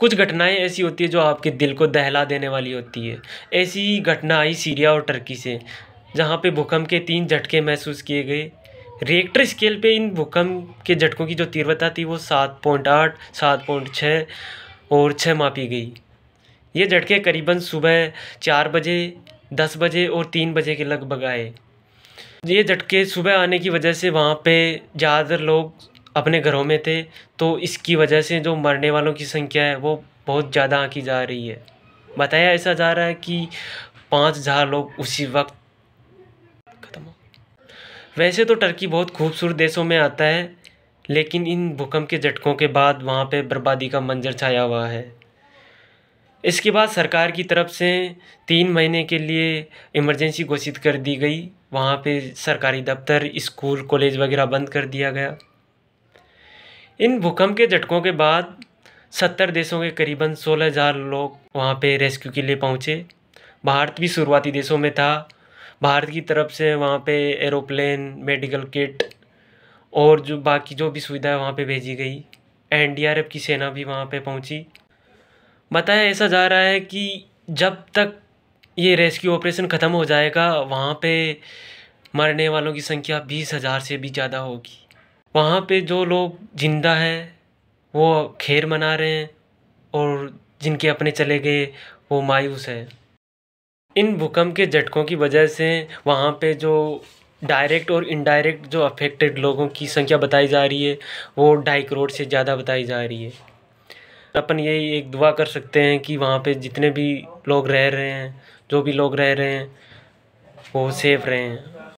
कुछ घटनाएँ ऐसी होती है जो आपके दिल को दहला देने वाली होती है ऐसी घटना आई सीरिया और टर्की से जहाँ पे भूकंप के तीन झटके महसूस किए गए रेक्टर स्केल पे इन भूकंप के झटकों की जो तीव्रता थी वो सात पॉइंट आठ सात पॉइंट छः और छः मापी गई ये झटके करीबन सुबह चार बजे दस बजे और तीन बजे के लगभग आए ये झटके सुबह आने की वजह से वहाँ पे ज़्यादातर लोग अपने घरों में थे तो इसकी वजह से जो मरने वालों की संख्या है वो बहुत ज़्यादा आँखी जा रही है बताया ऐसा जा रहा है कि पाँच हज़ार लोग उसी वक्त ख़त्म हो वैसे तो टर्की बहुत खूबसूरत देशों में आता है लेकिन इन भूकंप के झटकों के बाद वहाँ पे बर्बादी का मंजर छाया हुआ है इसके बाद सरकार की तरफ से तीन महीने के लिए इमरजेंसी घोषित कर दी गई वहाँ पे सरकारी दफ्तर स्कूल कॉलेज वगैरह बंद कर दिया गया इन भूकंप के झटकों के बाद सत्तर देशों के करीबन सोलह हज़ार लोग वहाँ पे रेस्क्यू के लिए पहुँचे भारत भी शुरुआती देशों में था भारत की तरफ से वहाँ पे एरोप्लेन मेडिकल किट और जो बाकी जो भी सुविधाएं वहाँ पे भेजी गई एन की सेना भी वहाँ पे पहुँची बताया ऐसा जा रहा है कि जब तक ये रेस्क्यू ऑपरेशन ख़त्म हो जाएगा वहाँ पे मरने वालों की संख्या बीस हज़ार से भी ज़्यादा होगी वहाँ पे जो लोग जिंदा हैं वो खैर मना रहे हैं और जिनके अपने चले गए वो मायूस हैं इन भूकंप के झटकों की वजह से वहाँ पे जो डायरेक्ट और इनडायरेक्ट जो अफेक्टेड लोगों की संख्या बताई जा रही है वो ढाई करोड़ से ज़्यादा बताई जा रही है अपन यही एक दुआ कर सकते हैं कि वहाँ पे जितने भी लोग रह रहे हैं जो भी लोग रह रहे हैं वो सेफ रहे हैं